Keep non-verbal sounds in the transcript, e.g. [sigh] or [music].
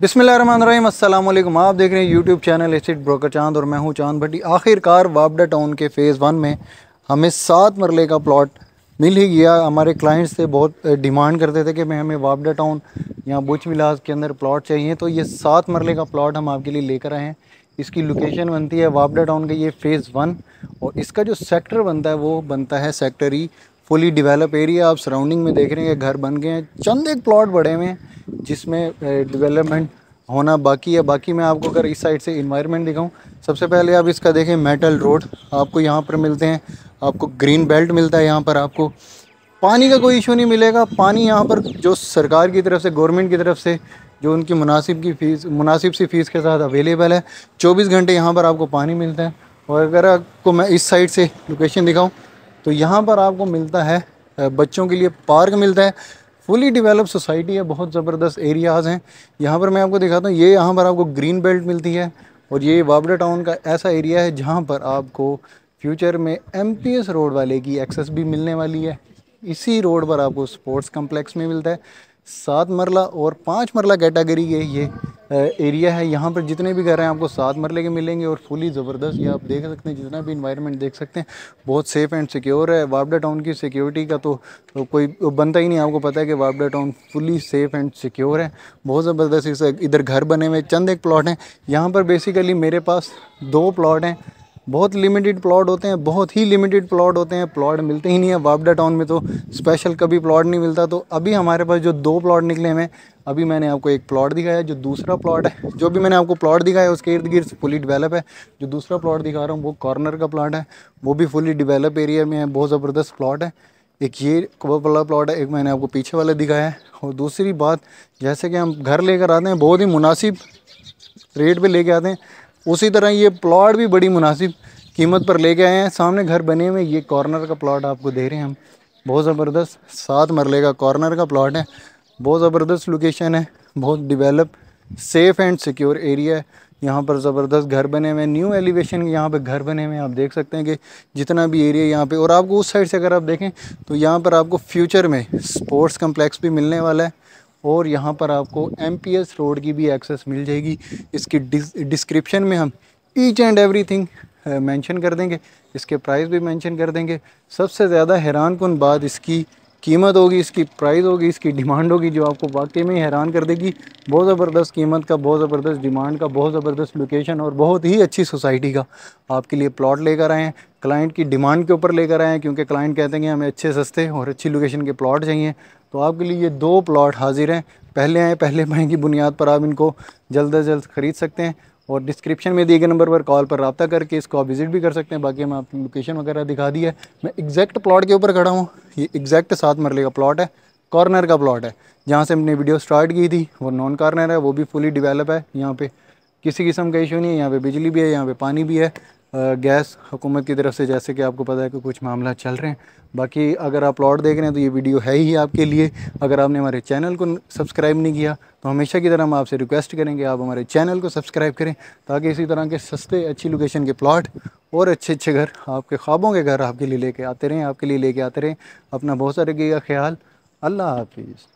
बिसमीम अल्लाम आप देख रहे हैं यूट्यूब चैनल एसिड ब्रोकर चांद और मैं हूं चांद भट्टी आखिरकार वापडा टाउन के फ़ेज़ वन में हमें सात मरले का प्लॉट मिल ही गया हमारे क्लाइंट्स से बहुत डिमांड करते थे कि मैं हमें वापडा टाउन या बुच विलास के अंदर प्लॉट चाहिए तो ये सात मरले का प्लॉट हम आपके लिए लेकर आए हैं इसकी लोकेशन बनती है वापडा टाउन का ये फ़ेज़ वन और इसका जो सेक्टर बनता है वो बनता है sector E fully develop area आप सराउंडिंग में देख रहे हैं घर बन गए हैं चंद एक प्लॉट बड़े हुए हैं जिसमें डेवलपमेंट होना बाकी है बाकी मैं आपको अगर इस साइड से इन्वायरमेंट दिखाऊं सबसे पहले आप इसका देखें मेटल रोड आपको यहाँ पर मिलते हैं आपको ग्रीन बेल्ट मिलता है यहाँ पर आपको पानी का कोई इशू नहीं मिलेगा पानी यहाँ पर जो सरकार की तरफ से गवर्नमेंट की तरफ से जो उनकी मुनासिब की फ़ीस मुनासिब सी फ़ीस के साथ अवेलेबल है चौबीस घंटे यहाँ पर आपको पानी मिलता है और अगर आपको मैं इस साइड से लोकेशन दिखाऊँ तो यहाँ पर आपको मिलता है बच्चों के लिए पार्क मिलता है फुली डेवलप सोसाइटी है बहुत ज़बरदस्त एरियाज़ हैं यहाँ पर मैं आपको दिखाता हूँ ये यहाँ पर आपको ग्रीन बेल्ट मिलती है और ये बाबड़ा टाउन का ऐसा एरिया है जहाँ पर आपको फ्यूचर में एम रोड वाले की एक्सेस भी मिलने वाली है इसी रोड पर आपको स्पोर्ट्स कम्प्लेक्स में मिलता है सात मरला और पाँच मरला कैटागरी के ये एरिया है यहाँ पर जितने भी घर हैं आपको सात मरले के मिलेंगे और फुली ज़बरदस्त ये आप देख सकते हैं जितना भी इन्वायरमेंट देख सकते हैं बहुत सेफ़ एंड सिक्योर है वाबडा टाउन की सिक्योरिटी का तो, तो कोई बनता ही नहीं आपको पता है कि वाबडा town fully safe and secure है बहुत ज़बरदस्त इधर घर बने हुए चंद एक प्लाट हैं यहाँ पर बेसिकली मेरे पास दो प्लाट हैं बहुत लिमिटेड प्लॉट होते हैं बहुत ही लिमिटेड प्लॉट होते हैं प्लॉट मिलते ही नहीं है वापडा टाउन में तो स्पेशल कभी प्लॉट नहीं मिलता तो अभी हमारे पास जो दो प्लॉट निकले हैं अभी मैंने आपको एक प्लॉट दिखाया जो दूसरा प्लॉट है जो भी मैंने आपको प्लॉट दिखाया उसके इर्द गिर्द फुली डिवेलप है जो दूसरा प्लॉट दिखा रहा हूँ वो कॉर्नर का प्लॉट है वो भी फुली डिवेलप एरिया में है बहुत ज़बरदस्त प्लॉट है एक ये वाला प्लॉट है एक मैंने आपको पीछे वाला दिखाया है और दूसरी बात जैसे कि हम घर लेकर आते हैं बहुत ही मुनासिब रेट पे लेके आते हैं उसी तरह ये प्लॉट भी बड़ी मुनासिब कीमत पर लेके आए हैं सामने घर बने हुए ये कॉर्नर का प्लॉट आपको दे रहे हैं हम बहुत ज़बरदस्त सात मरले का कॉर्नर का प्लॉट है बहुत ज़बरदस्त लोकेशन है बहुत develop safe and secure area है यहाँ पर ज़बरदस्त घर बने हुए हैं न्यू एलिवेशन के यहाँ पर घर बने हुए हैं आप देख सकते हैं कि जितना भी एरिया यहाँ पे और आपको उस साइड से अगर आप देखें तो यहाँ पर आपको फ्यूचर में स्पोर्ट्स कम्प्लेक्स भी मिलने वाला है और यहाँ पर आपको एम रोड की भी एक्सेस मिल जाएगी इसकी डिस्क्रिप्शन में हम ईच एंड एवरीथिंग मेंशन कर देंगे इसके प्राइस भी मेंशन कर देंगे सबसे ज़्यादा हैरान कन बात इसकी कीमत होगी इसकी प्राइस होगी इसकी डिमांड होगी जो आपको वाकई में हैरान कर देगी बहुत ज़बरदस्त कीमत का बहुत ज़बरदस्त डिमांड का बहुत ज़बरदस्त लोकेशन और बहुत ही अच्छी सोसाइटी का आपके लिए प्लॉट लेकर आए हैं क्लाइंट की डिमांड के ऊपर लेकर आए हैं क्योंकि क्लाइंट कहते हैं कि हमें अच्छे सस्ते और अच्छी लोकेशन के प्लाट चाहिए तो आपके लिए ये दो प्लाट हाजिर हैं पहले आए पहले महंगी [laughs] बुनियाद पर आप इनको जल्द अज जल्द ख़रीद सकते हैं और डिस्क्रिप्शन में दिए गए नंबर पर कॉल पर रबता करके इसको आप विज़िट भी कर सकते हैं बाकी हम आपकी लोकेशन वगैरह दिखा दी है मैं एग्जैक्ट प्लॉट के ऊपर खड़ा हूँ ये एग्जैक्ट सात मरले का प्लॉट है कॉर्नर का प्लॉट है जहाँ से हमने वीडियो स्टार्ट की थी वो नॉन कॉर्नर है वो भी फुली डिवेलप है यहाँ पे किसी किस्म का इशू नहीं है यहाँ पे बिजली भी है यहाँ पे पानी भी है गैस हुकूमत की तरफ से जैसे कि आपको पता है कि कुछ मामला चल रहे हैं बाकी अगर आप प्लॉट देख रहे हैं तो ये वीडियो है ही आपके लिए अगर आपने हमारे चैनल को सब्सक्राइब नहीं किया तो हमेशा की तरह हम आपसे रिक्वेस्ट करेंगे आप हमारे चैनल को सब्सक्राइब करें ताकि इसी तरह के सस्ते अच्छी लोकेशन के प्लॉट और अच्छे अच्छे घर आपके ख्वाबों के घर आपके लिए लेके आते रहें आपके लिए लेके आते रहें अपना बहुत सारे का ख्याल अल्लाह हाफिज़